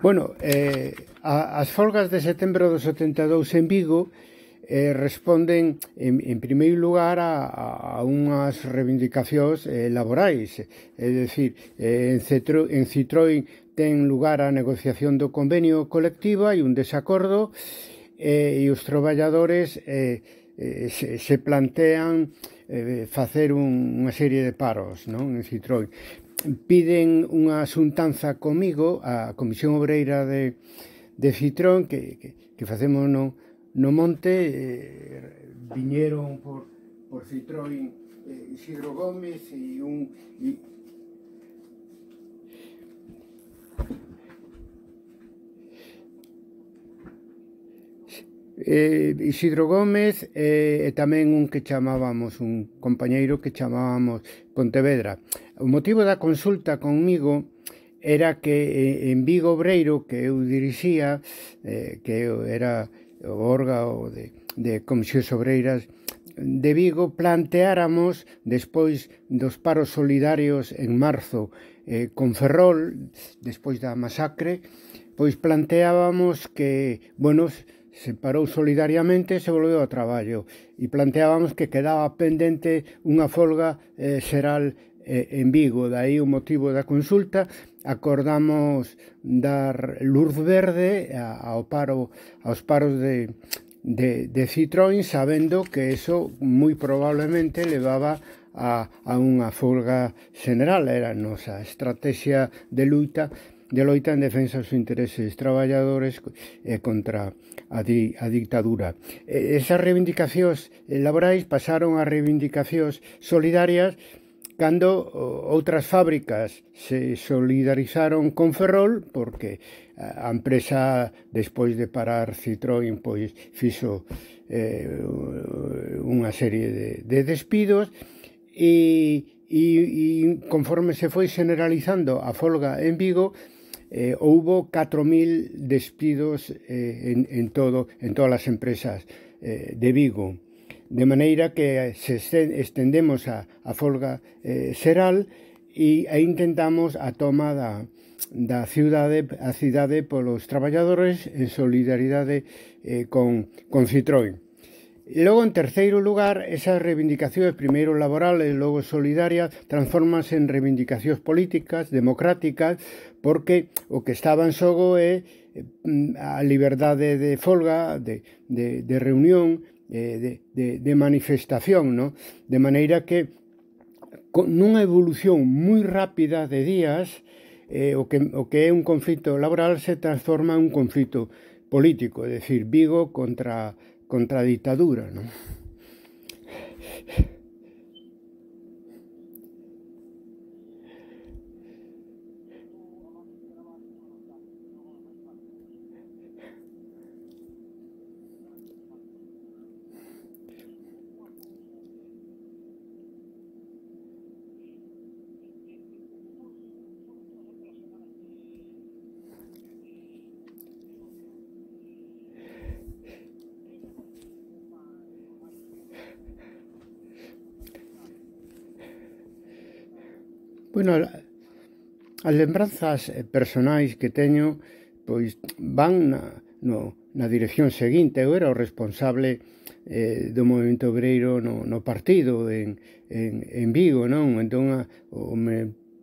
Bueno, eh, as folgas de setembro do 72 en Vigo eh, responden en, en primeiro lugar a, a unhas reivindicacións eh, laborais é dicir, eh, en, Cetro, en Citroën ten lugar a negociación do convenio colectiva e un desacordo eh, e os traballadores eh, eh, se, se plantean eh, facer un, unha serie de paros non? en Citroën piden unha xuntanza comigo a Comisión Obreira de, de Citrón que, que, que facemos no, no monte eh, viñeron por, por Citroën eh, Isidro Gómez e un y... eh, Isidro Gómez eh, e tamén un que chamábamos, un compañeiro que chamábamos Pontevedra. O motivo da consulta conmigo era que eh, en Vigo Obreiro, que eu dirixía, eh, que era o órgano de, de Comisións Obreiras de Vigo, planteáramos, despois dos paros solidarios en marzo eh, con Ferrol, despois da masacre, pois planteábamos que, bueno, se parou solidariamente e se volveu ao traballo e planteábamos que quedaba pendente unha folga eh, xeral eh, en Vigo, dai o motivo da consulta, acordamos dar luz verde ao paro aos paros de de, de Citroën sabendo que eso moi probablemente levaba a, a unha folga general era a nosa estrategia de luita de loita en defensa dos intereses traballadores e contra a, di, a dictadura. Esas reivindicacións laborais pasaron a reivindicacións solidarias cando outras fábricas se solidarizaron con Ferrol porque a empresa despois de parar Citroën pois fixo eh, unha serie de, de despidos e, e, e conforme se foi generalizando a folga en Vigo eh, houbo 4.000 despidos eh, en, en, todo, en todas as empresas eh, de Vigo. De maneira que se estendemos a, a folga eh, xeral e, e intentamos a toma da, da ciudade a cidade polos traballadores en solidaridade eh, con, con Citroën logo, en terceiro lugar, esas reivindicacións primeiro laborales e logo solidarias transformanse en reivindicacións políticas, democráticas, porque o que estaba en xogo é mm, a liberdade de folga, de, de, de reunión, eh, de, de, de manifestación, no? de maneira que nunha evolución moi rápida de días, eh, o, que, o que é un conflito laboral se transforma en un conflito político, é dicir, Vigo contra dictadura, ¿no? Bueno, as lembranzas eh, personais que teño pois van na, no, na dirección seguinte. Eu era o responsable eh, do movimento obreiro no, no partido en, en, en Vigo, non? Entón, a, o me,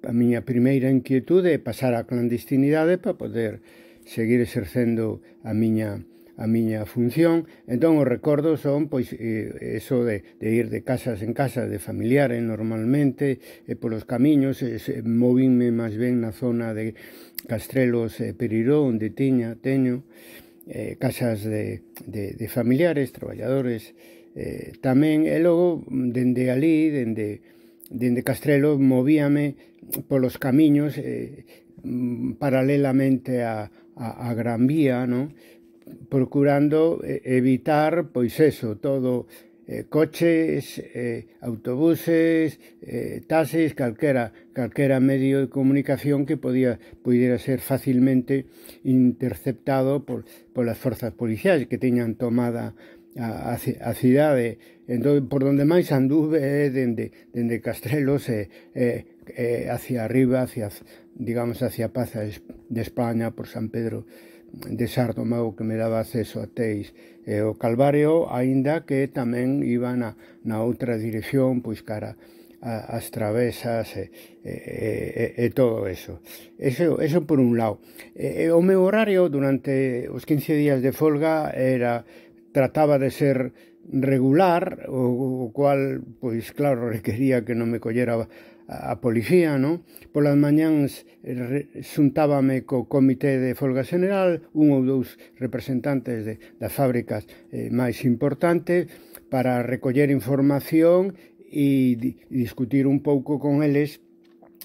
a miña primeira inquietude é pasar á clandestinidade para poder seguir exercendo a miña a miña función, entón os recordos son pois eh, eso de, de ir de casas en casa de familiares eh, normalmente, e eh, polos camiños, eh, movinme máis ben na zona de Castrelos e eh, Periró, onde tiña, teño eh, casas de, de, de familiares, traballadores, eh, tamén, e logo, dende ali, dende, dende Castrelo, movíame polos camiños eh, mm, paralelamente a, a, a Gran Vía, non? procurando eh, evitar, pois eso, todo eh, coches, eh, autobuses, eh, taxis, calquera, calquera medio de comunicación que podía pudiera ser facilmente interceptado por, por as forzas policiais que teñan tomada a, a, a cidade. Entón, por onde máis anduve eh, dende, dende Castrelos eh, eh, eh, hacia arriba, hacia, digamos, hacia Paz de España, por San Pedro de Sardomago que me daba acceso a Teis e o Calvario, aínda que tamén iba na, na outra dirección, pois cara a, as travesas e, e, e, e todo eso. Eso, eso por un lado. E, e, o meu horario durante os 15 días de folga era trataba de ser regular, o, o cual, pois claro, requería que non me collera a policía, no? Polas mañáns eh, xuntábame co comité de folga general, un ou dous representantes de, das fábricas eh, máis importantes para recoller información e di, discutir un pouco con eles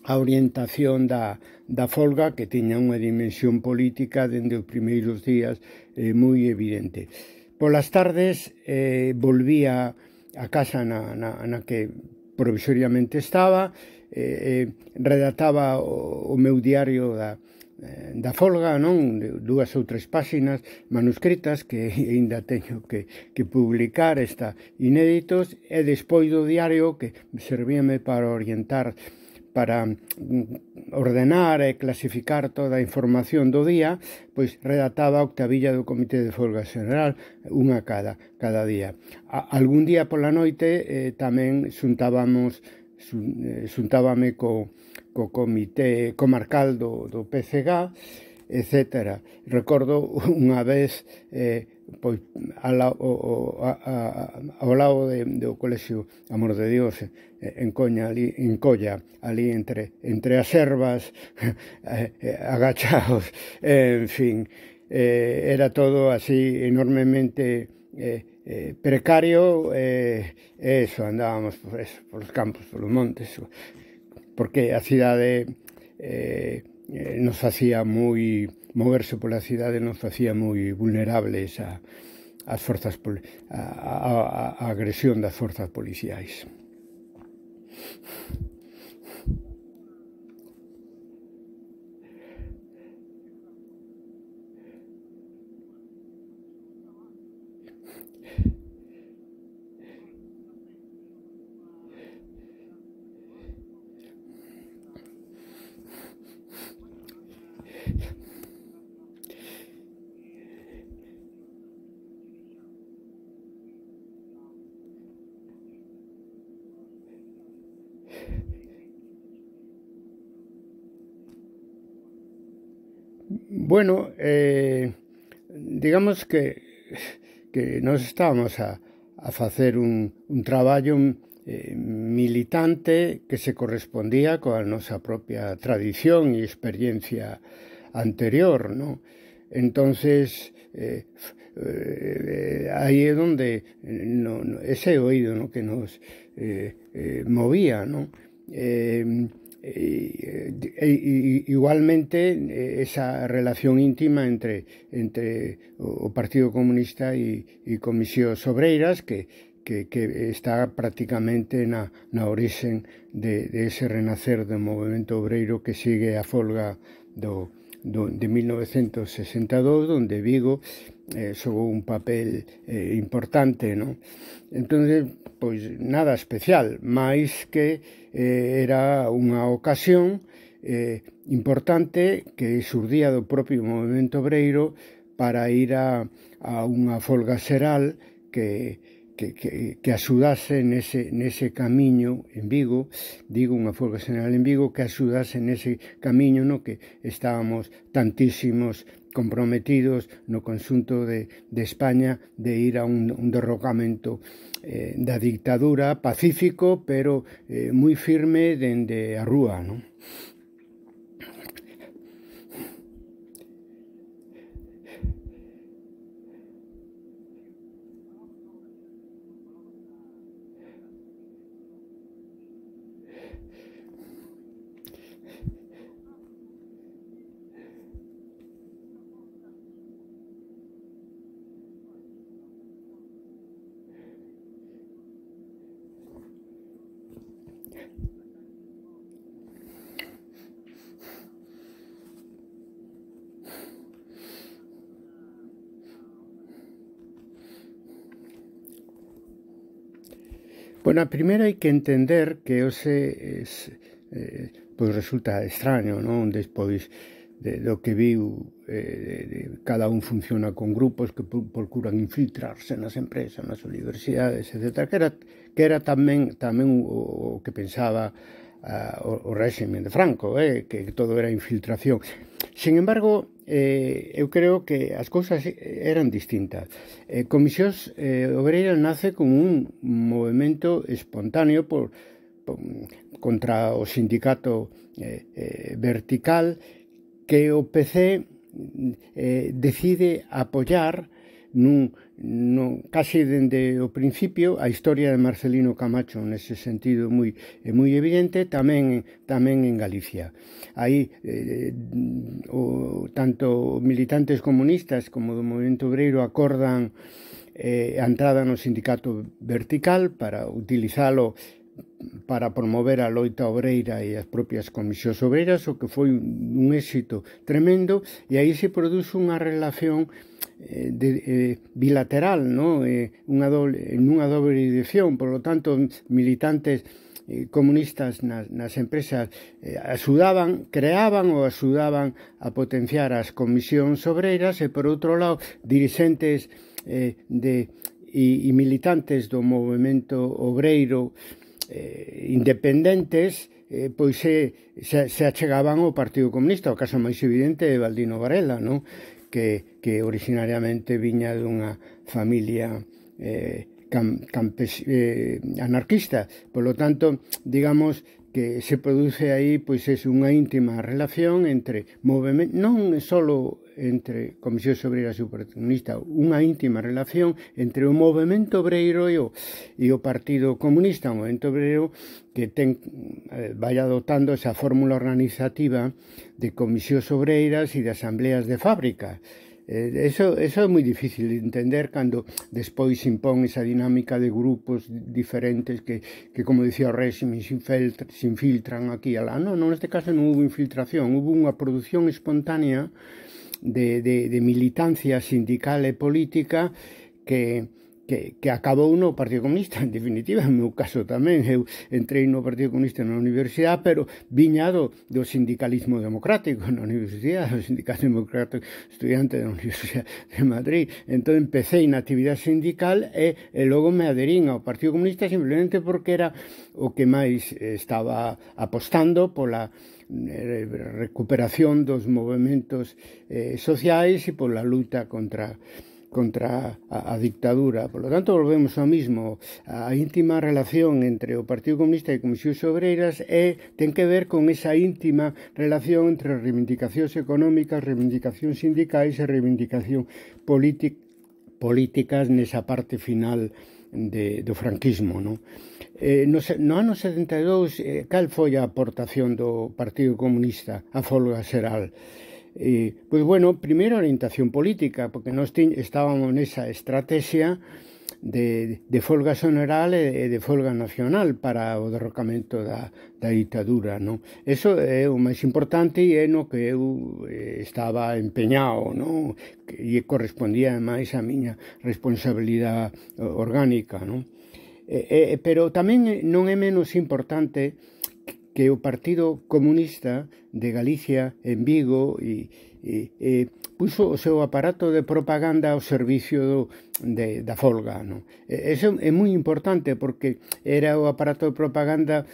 a orientación da, da folga que tiña unha dimensión política dende os primeiros días eh, moi evidente. Polas tardes eh, volvía a casa na, na, na que provisoriamente estaba, eh, eh, redactaba o, o meu diario da, eh, da folga, non? Dúas ou tres páxinas manuscritas que aínda teño que, que publicar está inéditos e despois do diario que servíame para orientar eh, para mm, ordenar e clasificar toda a información do día, pois redactaba a octavilla do Comité de Folga General unha cada, cada día. A, algún día pola noite eh, tamén xuntábamos eh, xuntábame co, co comité comarcal do, do PCG, etc. Recordo unha vez eh, pois ao, ao, ao, ao lado de, do colexio Amor de Dios eh, en Coña, ali, en Colla, ali entre, entre as ervas eh, eh, agachados, en fin, eh, era todo así enormemente eh, eh, precario, eh, eso, andábamos por eso, os campos, por os montes, porque a cidade eh, nos facía moi moverse pola cidade nos facía moi vulnerables a, as forzas a, a, a agresión das forzas policiais. Bueno, eh, digamos que, que nos estábamos a, a facer un, un traballo eh, militante que se correspondía coa nosa propia tradición e experiencia anterior, ¿no? Entonces, eh, eh, aí é onde no, no, ese oído no, que nos eh, eh, movía, ¿no? Eh, e, eh, igualmente eh, esa relación íntima entre, entre o Partido Comunista e, e Comisión Obreiras que, que, que está prácticamente na, na orixen de, de ese renacer do movimento obreiro que sigue a folga do, do, de 1962 onde Vigo eh, xogou un papel eh, importante, non? Entón, pois nada especial, máis que eh, era unha ocasión eh, importante que surdía do propio movimento obreiro para ir a, a unha folga xeral que, que, que, que axudase nese, nese camiño en Vigo, digo unha folga xeral en Vigo, que axudase nese camiño no que estábamos tantísimos comprometidos no conxunto de, de España de ir a un, un derrocamento eh, da dictadura pacífico, pero eh, moi firme dende a rúa, non? Bueno, a primeira hai que entender que hoxe es, eh, pois resulta extraño, non? Despois de, do que viu eh, de, cada un funciona con grupos que procuran infiltrarse nas empresas, nas universidades, etc. Que era, que era tamén, tamén o, o que pensaba a, ah, o, o régimen de Franco, eh, que todo era infiltración. Sin embargo, eh, eu creo que as cousas eh, eran distintas. Eh, Comisións eh, Obreira nace como un movimento espontáneo por, por contra o sindicato eh, eh, vertical que o PC eh, decide eh, nun, non, case dende o principio a historia de Marcelino Camacho nese sentido moi é moi evidente tamén tamén en Galicia. Aí eh, o, tanto militantes comunistas como do movimento obreiro acordan eh, a entrada no sindicato vertical para utilizalo para promover a loita obreira e as propias comisións obreiras, o que foi un éxito tremendo, e aí se produce unha relación eh, de, de, eh, bilateral, no? eh, unha doble, nunha doble dirección, por lo tanto, militantes eh, comunistas nas, nas empresas eh, axudaban, creaban ou axudaban a potenciar as comisións obreiras e, por outro lado, dirigentes eh, de, e, e militantes do movimento obreiro eh, eh, independentes eh, pois se, se, se achegaban ao Partido Comunista, o caso máis evidente é Valdino Varela, non? Que, que originariamente viña dunha familia eh, camp, campes, eh, anarquista. Por lo tanto, digamos, que se produce aí pois é unha íntima relación entre movemento non só entre Comisión Obrera e o unha íntima relación entre o movemento obreiro e o, e o Partido Comunista, o movemento obreiro que ten, eh, vai adoptando esa fórmula organizativa de comisións obreiras e de asambleas de fábrica Eh, eso, eso é moi difícil de entender cando despois impón esa dinámica de grupos diferentes que, que como dicía o réxime, se, infiltra, se infiltran aquí e alá. Non, non, neste caso non hubo infiltración, hubo unha produción espontánea de, de, de militancia sindical e política que, que, que acabou no Partido Comunista, en definitiva, no meu caso tamén, eu entrei no Partido Comunista na universidade, pero viñado do, do sindicalismo democrático na universidade, do sindicato democrático estudiante da Universidade de Madrid. Entón empecé na actividade sindical e, e logo me aderín ao Partido Comunista simplemente porque era o que máis estaba apostando pola eh, recuperación dos movimentos eh, sociais e pola luta contra contra a, a dictadura. Por lo tanto, volvemos ao mismo. A íntima relación entre o Partido Comunista e Comisións Obreiras é, ten que ver con esa íntima relación entre reivindicacións económicas, reivindicacións sindicais e reivindicación políticas nesa parte final de, do franquismo. Non? Eh, no, no ano 72, eh, cal foi a aportación do Partido Comunista a folga xeral? Eh, Eh, pois bueno, primeiro orientación política, porque nós estábamos estábamos esa estrategia de, de folga soneral e eh, de folga nacional para o derrocamento da, da ditadura. ¿no? Eso é o máis importante e é no que eu eh, estaba empeñado, ¿no? e correspondía máis a miña responsabilidade eh, orgánica. ¿no? E, e, pero tamén non é menos importante que o Partido Comunista de Galicia en Vigo e, e, e puso o seu aparato de propaganda ao servicio do, de, da folga. No? E, eso é moi importante porque era o aparato de propaganda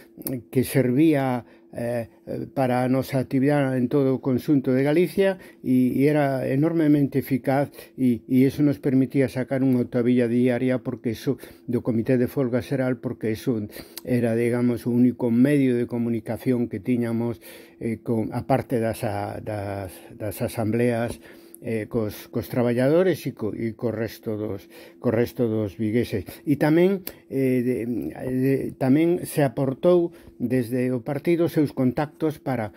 que servía eh, para a nosa actividade en todo o consunto de Galicia e, e era enormemente eficaz e, e eso nos permitía sacar unha octavilla diaria porque eso do Comité de Folga Seral porque eso era, digamos, o único medio de comunicación que tiñamos eh, con, aparte das, a, das, das asambleas eh, cos, cos traballadores e co, e co resto dos co resto dos vigueses e tamén eh, de, de, tamén se aportou desde o partido seus contactos para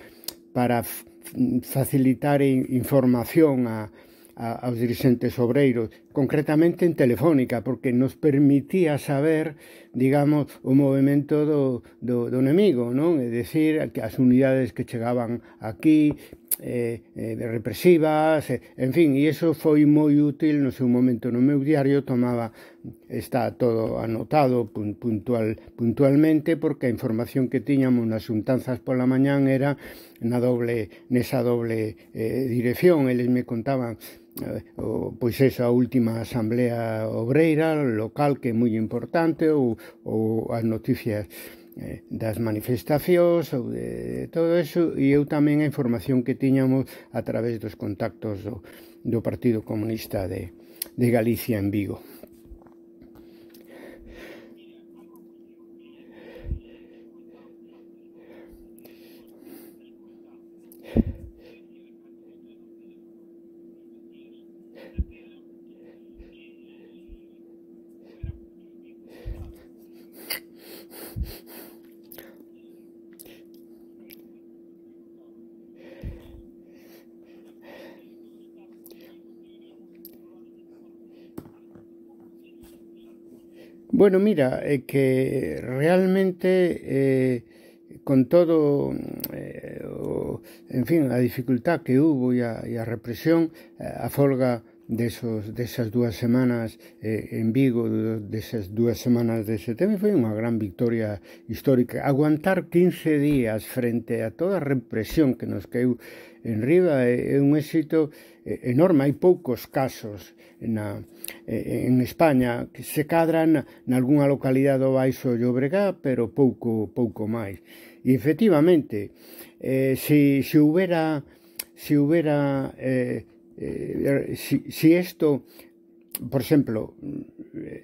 para facilitar información a, a, aos dirigentes obreiros, concretamente en Telefónica, porque nos permitía saber digamos, o movimento do, do, do enemigo, non? É dicir, que as unidades que chegaban aquí, eh, eh, represivas, eh, en fin, e iso foi moi útil no seu momento no meu diario, tomaba está todo anotado puntual, puntualmente porque a información que tiñamos nas xuntanzas pola mañán era na doble nesa doble eh, dirección, eles me contaban Eh, pois esa última asamblea obreira local que é moi importante ou, ou as noticias eh, das manifestacións ou de, de todo eso e eu tamén a información que tiñamos a través dos contactos do, do Partido Comunista de, de Galicia en Vigo. Bueno, mira, é eh, que realmente eh, con todo, eh, o, en fin, a dificultad que hubo e a, e a represión, eh, a folga desos, desas dúas semanas eh, en Vigo, desas dúas semanas de setembro, foi unha gran victoria histórica. Aguantar 15 días frente a toda a represión que nos caiu en Riba é, é un éxito eh, enorme. Hai poucos casos na, eh, en España que se cadran nalgúna localidade do Baixo Llobregá, pero pouco, pouco máis. E efectivamente, eh, se, se houbera se houbera eh, Eh, si, si esto, por exemplo, eh,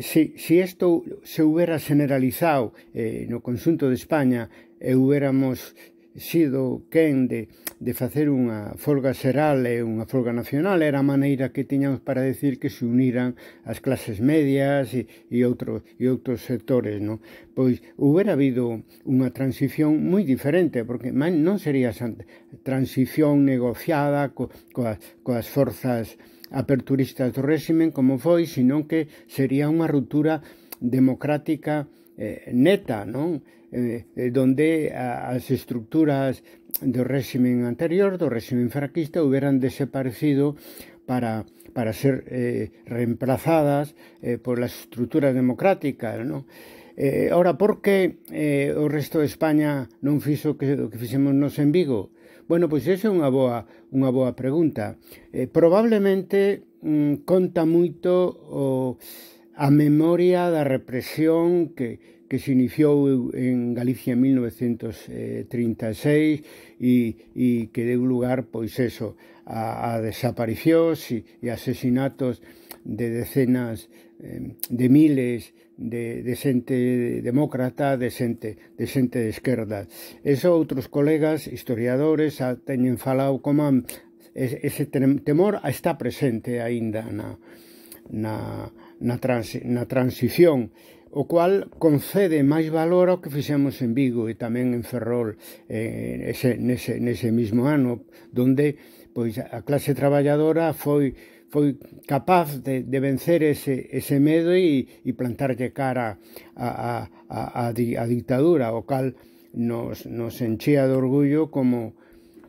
si, si isto se hubiera generalizado eh, no conxunto de España e hubéramos sido quen de, de facer unha folga xeral e unha folga nacional era a maneira que tiñamos para decir que se uniran as clases medias e, e, outro, e outros sectores non? pois houbera habido unha transición moi diferente porque non sería transición negociada co, coas, coas forzas aperturistas do réximen como foi, senón que sería unha ruptura democrática eh, neta, non? Eh, eh, donde as estructuras do réximen anterior, do réximen franquista, hubieran desaparecido para, para ser eh, reemplazadas eh, por la estructura democrática, non? Eh, ahora, por que eh, o resto de España non fixo que, o que fixemos nos en Vigo? Bueno, pois esa é unha boa, unha boa pregunta. Eh, probablemente mm, conta moito o, a memoria da represión que, que se iniciou en Galicia en 1936 e, e que deu lugar, pois eso, a, a desaparicións e, e asesinatos de decenas de miles de, de xente demócrata, de xente, de xente de esquerda. Eso outros colegas, historiadores, a, teñen falado como ese temor está presente aínda na, na, na, trans, na transición o cual concede máis valor ao que fixemos en Vigo e tamén en Ferrol eh, ese, nese, nese mismo ano, donde pois a clase traballadora foi foi capaz de, de vencer ese, ese medo e, e plantarlle cara a, a, a, a, di, a dictadura, o cal nos, nos enchía de orgullo como,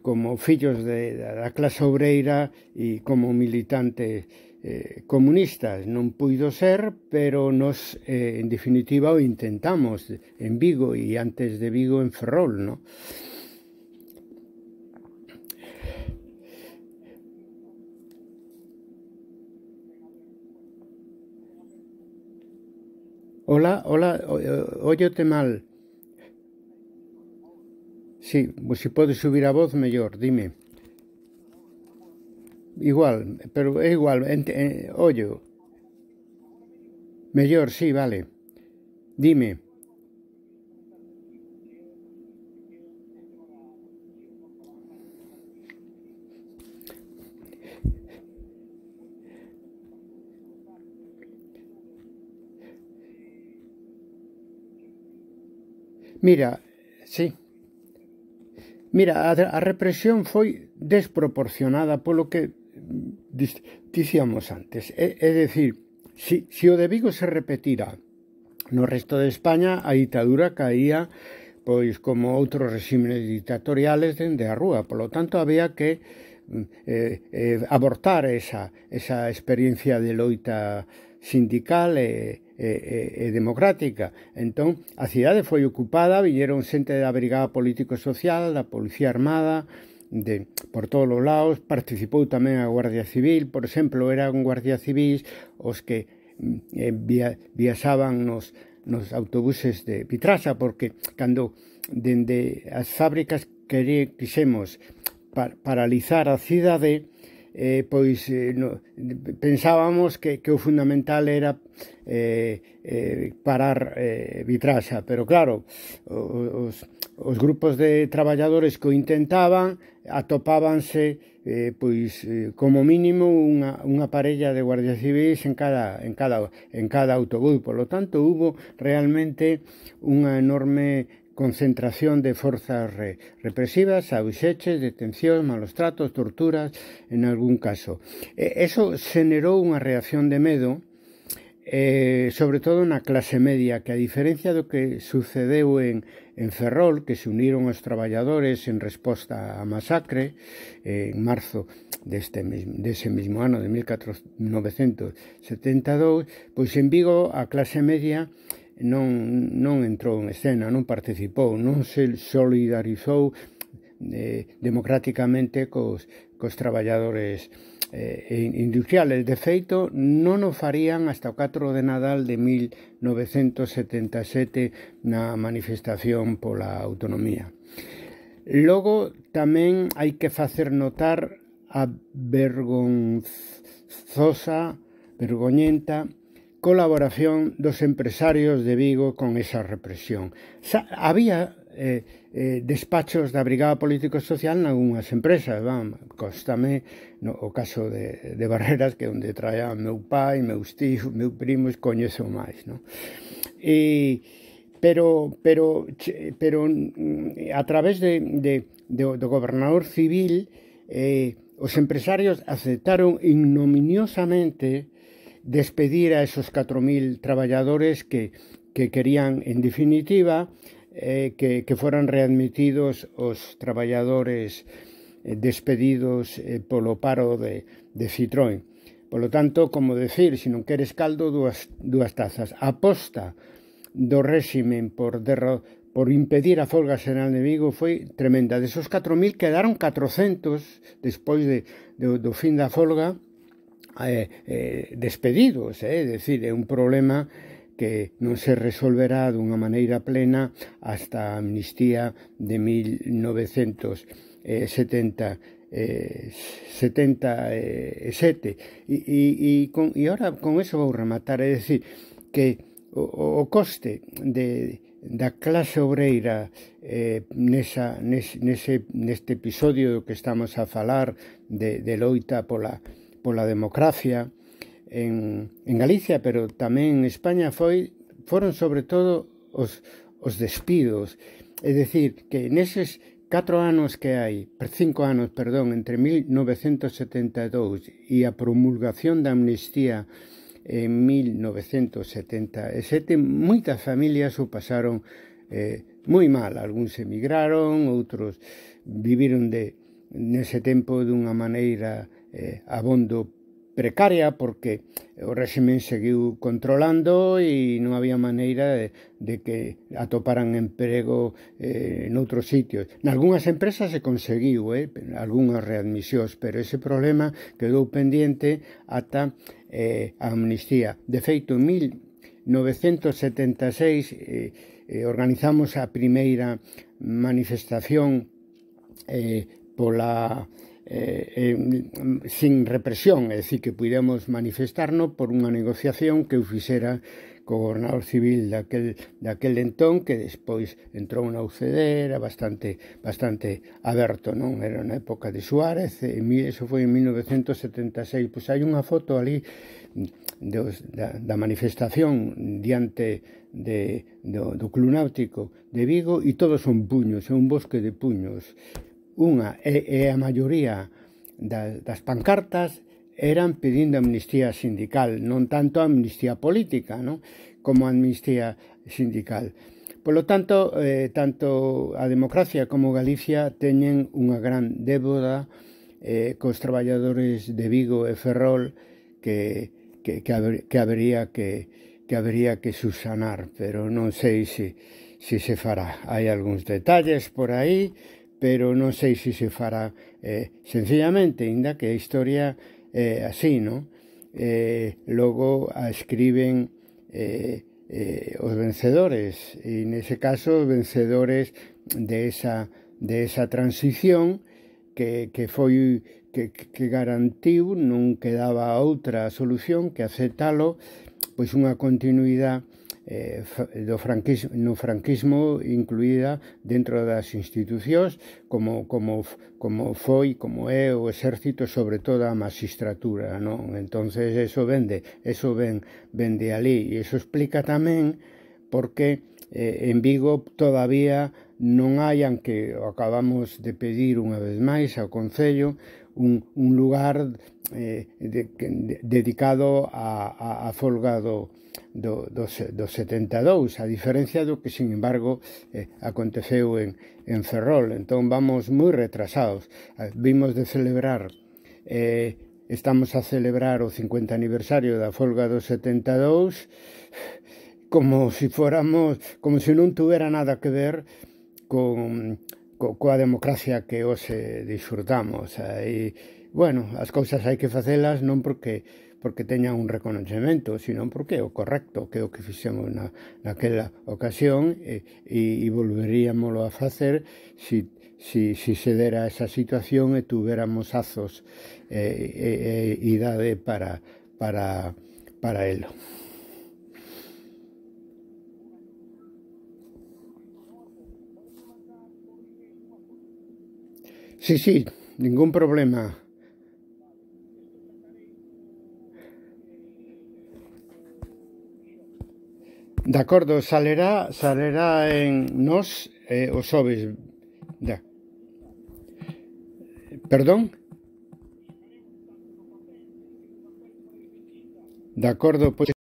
como fillos de, da clase obreira e como militantes eh, comunistas non puido ser, pero nos, eh, en definitiva, o intentamos en Vigo e antes de Vigo en Ferrol, no? Hola, hola, óyote mal. Sí, pues si podes subir a voz, mellor, dime igual, pero é igual, ente, en, eh, ollo. Mellor, sí, vale. Dime. Mira, sí. Mira, a, a represión foi desproporcionada polo que dicíamos antes. É, é decir, si, si o de Vigo se repetira no resto de España, a ditadura caía pois como outros regímenes dictatoriales dende a rúa. Por lo tanto, había que mm, eh, eh, abortar esa, esa experiencia de loita sindical e, e, e, e democrática. Entón, a cidade foi ocupada, viñeron xente da Brigada Político-Social, da Policía Armada, de, por todos os lados, participou tamén a Guardia Civil, por exemplo, eran Guardia Civis os que mm, eh, via, viaxaban nos, nos autobuses de Pitrasa, porque cando dende as fábricas quere, quixemos par, paralizar a cidade, eh, pois eh, no, pensábamos que, que o fundamental era eh, eh, parar eh, vitraxa, pero claro, os, os grupos de traballadores que o intentaban atopábanse eh, pois eh, como mínimo unha, unha parella de guardias civis en cada, en cada, en cada autobús. Por lo tanto, hubo realmente unha enorme concentración de forzas re, represivas, auxeches, detención, malos tratos, torturas, en algún caso. Eh, eso xenerou unha reacción de medo eh, sobre todo na clase media, que a diferencia do que sucedeu en, en Ferrol, que se uniron os traballadores en resposta á masacre eh, en marzo deste mesmo, dese mesmo ano de 1972, pois en Vigo a clase media non, non entrou en escena, non participou, non se solidarizou eh, democráticamente cos, cos traballadores eh, industriales. De feito, non o farían hasta o 4 de Nadal de 1977 na manifestación pola autonomía. Logo, tamén hai que facer notar a vergonzosa, vergoñenta colaboración dos empresarios de Vigo con esa represión. Sa había eh, eh, despachos da Brigada Político Social en algunhas empresas, van, costame no, o caso de, de Barreras que onde traía meu pai, meu tío, meu primos, coñezo máis, No? E, pero pero pero mm, a través de, de, de do gobernador civil eh, os empresarios aceptaron ignominiosamente despedir a esos 4.000 traballadores que, que querían, en definitiva, eh, que, que fueran readmitidos os traballadores eh, despedidos eh, polo paro de, de Citroën. Polo tanto, como decir, se non queres caldo, dúas, dúas tazas. Aposta do réximen por, derro, por impedir a folga xeral de Vigo foi tremenda. esos 4.000 quedaron 400 despois de, de, do fin da folga, eh, eh, despedidos, eh, é dicir, é un problema que non se resolverá dunha maneira plena hasta a amnistía de 1970 eh, 77 e, e, e, con, e ahora con eso vou rematar é dicir que o, o coste de, da clase obreira eh, nesa, nes, nese, neste episodio do que estamos a falar de, de loita pola, pola democracia en, en Galicia, pero tamén en España foi foron sobre todo os, os despidos. É dicir, que neses catro anos que hai, cinco anos, perdón, entre 1972 e a promulgación da amnistía en 1977, moitas familias o pasaron eh, moi mal. Alguns emigraron, outros viviron de, nese tempo dunha maneira eh, abondo precaria porque o réximen seguiu controlando e non había maneira de, de que atoparan emprego eh, outros sitios. Nalgúnas empresas se conseguiu, eh, algunhas readmisións, pero ese problema quedou pendiente ata eh, a amnistía. De feito, en 1976 eh, eh, organizamos a primeira manifestación eh, pola eh, eh, sin represión, é dicir, que pudemos manifestarnos por unha negociación que eu fixera co gobernador civil daquel, daquel entón que despois entrou na UCD era bastante, bastante aberto non era na época de Suárez e iso eso foi en 1976 pois hai unha foto ali dos, da, da manifestación diante de, do, do Club Náutico de Vigo e todos son puños, é un bosque de puños Unha e, e a maioría das, das pancartas eran pedindo amnistía sindical, non tanto amnistía política, non? como amnistía sindical. Por lo tanto, eh, tanto a democracia como Galicia teñen unha gran débora eh, cos traballadores de Vigo e Ferrol que, que, que, haber, que habería que, que habría que susanar, pero non sei se, se se fará. Hai algúns detalles por aí, pero non sei se se fará eh, sencillamente, inda que a historia é eh, así, non? Eh, logo a escriben eh, eh, os vencedores e nese caso os vencedores de esa, de esa transición que, que foi que, que garantiu non quedaba outra solución que aceptalo pois unha continuidade eh, do franquismo, no franquismo incluída dentro das institucións como, como, como foi, como é o exército sobre toda a magistratura non? entonces eso vende eso ven, vende ali e eso explica tamén porque eh, en Vigo todavía non hai, que acabamos de pedir unha vez máis ao Concello, un, un lugar eh, de, de, dedicado a, a, a folga do, do, do, do 72, a diferencia do que, sin embargo, eh, aconteceu en, en Ferrol. Entón, vamos moi retrasados. Ah, vimos de celebrar, eh, estamos a celebrar o 50 aniversario da folga do 72, como se si fóramos, como se si non tuvera nada que ver con, co, coa democracia que hoxe disfrutamos. E, bueno, as cousas hai que facelas non porque porque teñan un reconocimiento, sino porque é o correcto, que é o que fixemos na, naquela ocasión e, e, e volveríamoslo a facer se si, si, si se dera esa situación e tuveramos azos e, eh, e, eh, e idade para, para, para elo. Sí, sí, ningún problema. De acordo, salerá, salerá en nos eh, os xoves. Da. Perdón? De acordo, pois